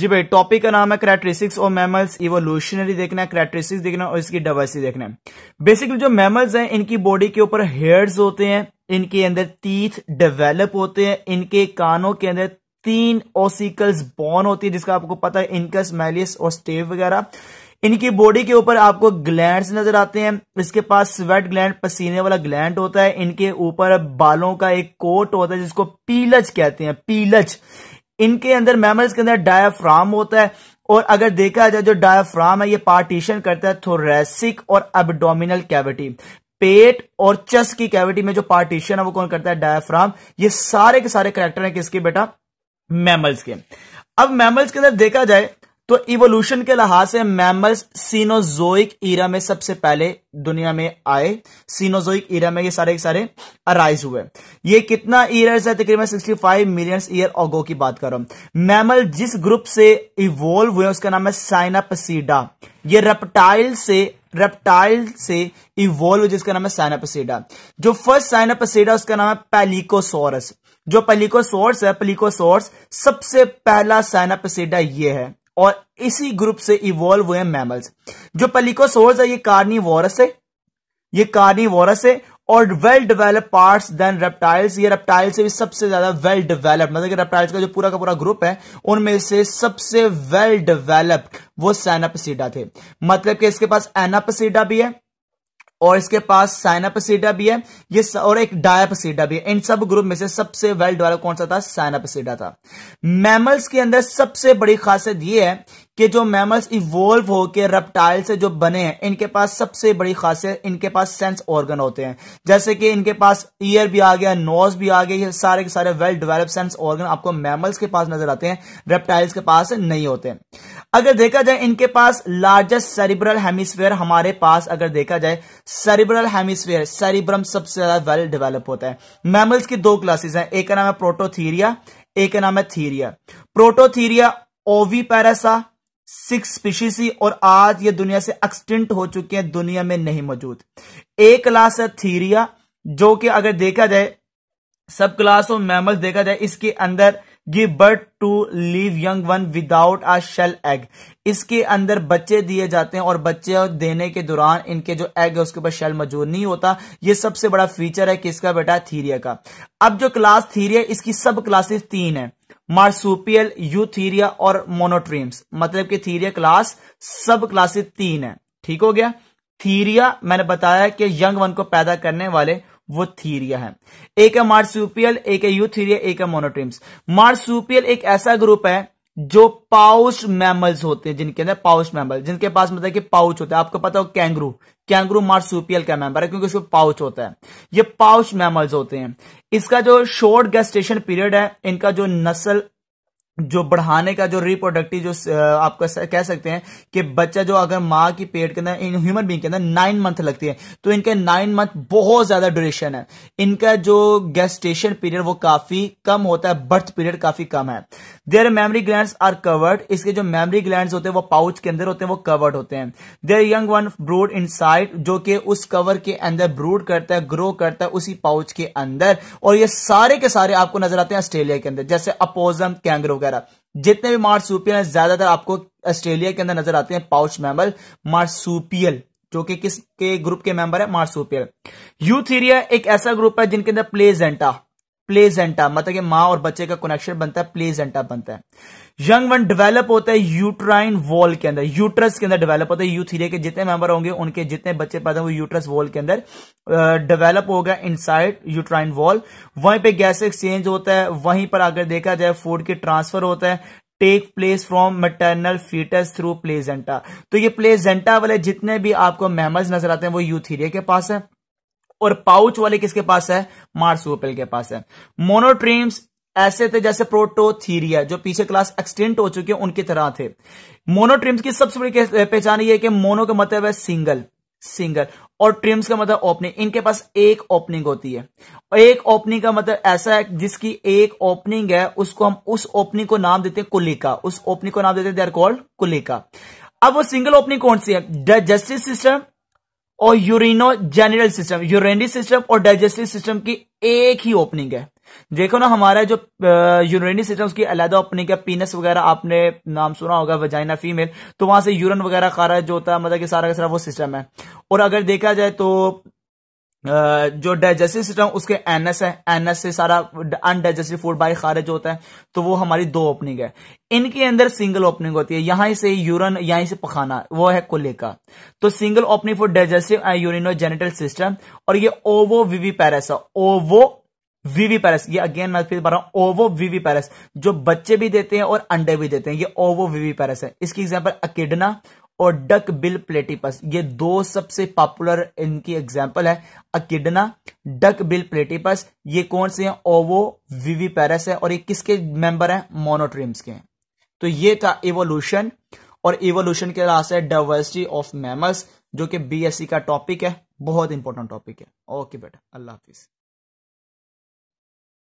जी भाई टॉपिक का नाम है करेक्टरिस्टिक्स और मैमल्स इवोल्यूशनरी देखना है करेक्टरिस्टिक्स देखना है और इसकी डाइवर्सिटी देखना है बेसिकली जो मैमल्स हैं इनकी बॉडी के ऊपर हेयर्स होते हैं इनके अंदर तीथ डेवलप होते हैं इनके कानों के अंदर तीन ओसिकल्स बॉर्न होती है जिसका आपको पता है इनकस मैलियस और स्टेव वगैरह इनकी बॉडी के ऊपर आपको ग्लैंड नजर आते हैं इसके पास स्वेट ग्लैंड पसीने वाला ग्लैंड होता है इनके ऊपर बालों का एक कोट होता है जिसको पीलच कहते हैं पीलच इनके अंदर मेमल्स के अंदर डायाफ्राम होता है और अगर देखा जाए जो डायाफ्राम है ये पार्टीशन करता है थोरेसिक और एबडोमिनल कैविटी पेट और चेस्ट की कैविटी में जो पार्टीशन है वो कौन करता है डायाफ्राम ये सारे के सारे करेक्टर है किसके बेटा मैमल्स के अब मैमल्स के अंदर देखा जाए तो इवोल्यूशन के लिहाज से मैमल्स सीनोजोइक ईरा में सबसे पहले दुनिया में आए सीनोजोइक ईरा में ये सारे के सारे अराइज हुए ये कितना ईयर्स है तकरीबन 65 फाइव मिलियन ईयर ओगो की बात कर रहा हूं मैमल जिस ग्रुप से इवोल्व हुए उसका नाम है साइनापसीडा ये रेप्टाइल से रेप्टाइल से इवोल्व जिसका नाम है साइनापसीडा जो फर्स्ट साइनापसीडा उसका नाम है पैलिकोसोरस जो पेलिकोसोर्स है पेलिकोसोर्स सबसे पहला साइनापसीडा ये है और इसी ग्रुप से इवॉल्व हुए मैमल्स जो पेलिकोसोर्स है ये कार्निवोरस है ये कार्निवोरस है और well develop parts than reptiles ये रेप्टाइल्स से भी सबसे ज्यादा वेल डेवलप मतलब कि रेप्टाइल्स का जो पूरा का पूरा ग्रुप है उनमें से सबसे वेल डेवलप्ड वो सैनापसीडा थे मतलब कि इसके पास एनापसीडा भी है और इसके पास साइनापसीडा भी है ये और एक डायापसीडा भी है इन सब ग्रुप में से सबसे वेल डेवलप कौन सा था साइनापसीडा था मैमल्स के अंदर सबसे बड़ी खासियत ये है कि जो मैमल्स इवोल्व होकर रेप्टाइल से जो बने हैं इनके पास सबसे बड़ी खासियत इनके पास सेंस ऑर्गन होते हैं जैसे कि इनके पास ईयर भी आ गया नोज भी आ गया ये सारे के सारे वेल डेवलप सेंस ऑर्गन आपको मैमल्स के पास नजर आते हैं रेप्टाइल्स के पास नहीं होते हैं अगर देखा जाए इनके पास लार्जेस्ट सेरिब्रल हेमिस्फेयर हमारे पास अगर देखा जाए सेरिब्रल हेमिस्फेयर सेरिब्रम सबसे ज्यादा वेल डेवलप होता है मैमल्स की दो क्लासेस हैं एक का नाम है प्रोटोथीरिया एक का नाम है थीरिया प्रोटोथीरिया ओवी पैरासा सिक्स स्पीशीज और आज ये दुनिया से एक्सटिंट हो चुकी है दुनिया में नहीं मौजूद एक क्लास है थीरिया जो कि अगर देखा जाए सब क्लास ऑफ मैमल्स देखा जाए इसके अंदर give birth to live young one without a shell egg इसके अंदर बच्चे दिए जाते हैं और बच्चे देने के दौरान इनके जो एग है उसके ऊपर शेल मौजूद नहीं होता ये सबसे बड़ा फीचर है किसका बेटा थीरिया का अब जो क्लास थीरिया इसकी सब क्लासेस तीन है मार्सुपियल यूथीरिया और मोनोट्रीम्स मतलब कि थीरिया क्लास सब क्लासेस तीन है ठीक हो गया थीरिया मैंने बताया कि यंग वन को पैदा करने वाले वो थीरिया है एक है मार्सुपियल एक है यूथीरिया एक है मोनोट्रीम्स मार्सुपियल एक ऐसा ग्रुप है जो पाउच मैमल्स होते हैं जिनके अंदर पाउच मैमल जिनके पास मतलब कि पाउच होता है आपको पता हो कैंगरू कैंगरू मार्सुपियल का मेंबर है क्योंकि उसको पाउच होता है ये पाउच मैमल्स होते हैं इसका जो शॉर्ट गेस्टेशन पीरियड है इनका जो नस्ल जो बढ़ाने का जो रिप्रोडक्टिव जो आप कह सकते हैं कि बच्चा जो अगर माँ की पेट के अंदर इन ह्यूमन बींग के अंदर नाइन मंथ लगती है तो इनके नाइन मंथ बहुत ज्यादा ड्यूरेशन है इनका जो गेस्टेशन पीरियड वो काफी कम होता है बर्थ पीरियड काफी कम है their mammary gland are covered इसके जो मेमरी ग्लैंड होते हैं वो पाउच के अंदर होते हैं वो कवर्ड होते हैं their young one brood in जो कि उस कवर के अंदर ब्रूड करता है ग्रो करता है उसी पाउच के अंदर और ये सारे के सारे आपको नजर आते हैं ऑस्ट्रेलिया के अंदर जैसे अपोजम कैंग्रो वगैरह जितने भी मार्सूपियल हैं ज्यादातर आपको ऑस्ट्रेलिया के अंदर नजर आते हैं पाउच मैमल मार्सूपियल जो कि किसके ग्रुप के मेंबर है मार्सूपियल यूथीरिया एक ऐसा ग्रुप है जिनके अंदर प्लेजेंटा प्लेजेंटा मतलब कि माँ और बच्चे का कनेक्शन बनता है प्लेजेंटा बनता है यंग वन डेवलप होता है यूट्राइन वॉल के अंदर यूट्रस के अंदर डेवलप होता है यूथीरे के जितने मेंबर होंगे उनके जितने बच्चे पैदा होंगे यूट्रस वॉल के अंदर डेवलप होगा इनसाइड यूट्राइन वॉल वहीं पे गैस एक्सचेंज होता है वहीं पर अगर देखा जाए फूड के ट्रांसफर होता है take place from maternal fetus through placenta तो ये प्लेजेंटा वाले जितने भी आपको मेहमज नजर आते हैं वो यूथीरिया के पास है और पाउच वाले किसके पास है मार्सुपल के पास है मोनोट्रीम्स ऐसे थे जैसे प्रोटोथीरिया जो पीछे क्लास एक्सटेंट हो चुके हैं उनकी तरह थे मोनोट्रिम्स की सबसे बड़ी पहचान ये है कि मोनो का मतलब है सिंगल सिंगल और ट्रिम्स का मतलब ओपनिंग इनके पास एक ओपनिंग होती है एक ओपनिंग का मतलब ऐसा है जिसकी एक ओपनिंग है उसको हम उस ओपनिंग को नाम देते हैं कुलिका उस ओपनिंग को नाम देते हैं दे आर कॉल्ड कुलिका अब वो सिंगल ओपनिंग कौन सी है जस्टिस सिस्टम और urinogenital system urinary system और डाइजेस्टिव सिस्टम की एक ही ओपनिंग है देखो ना हमारा जो यूरेनरी सिस्टम उसकी अलहदा ओपनिंग है पीनस वगैरह आपने नाम सुना होगा वजाइना फीमेल तो वहां से यूरन वगैरह खारा जो होता है मतलब कि सारा का सारा वो सिस्टम है और अगर देखा जाए तो जो डाइजेस्टिव सिस्टम उसके एनएस है एनएस से सारा अनडाइजेस्टिव फूड बाहर खारिज होता है तो वो हमारी दो ओपनिंग है इनके अंदर सिंगल ओपनिंग होती है यहां से यूरन यहां से पखाना वो है कुल्ले का तो single opening for digestive and urinogenital system और ये ओवो वीवी पैरस है ओवो वीवी पैरस ये अगेन मैं फिर बता रहा हूं ओवो वीवी पैरस जो बच्चे भी देते हैं और अंडे भी देते हैं ये ओवो वीवी पैरस है इसकी एग्जाम्पल अकेडना और डक बिल प्लेटिपस ये दो सबसे पॉपुलर इनकी एग्जाम्पल है अकिडना डक बिल प्लेटिपस ये कौन से हैं ओवो विवी पैरस है और ये किसके मेंबर हैं मोनोट्रीम्स के हैं तो ये था इवोल्यूशन और इवोल्यूशन के लास्ट है डाइवर्सिटी ऑफ मैमल्स जो कि बीएससी e का टॉपिक है बहुत इंपॉर्टेंट टॉपिक है ओके बेटा अल्लाह हाफिज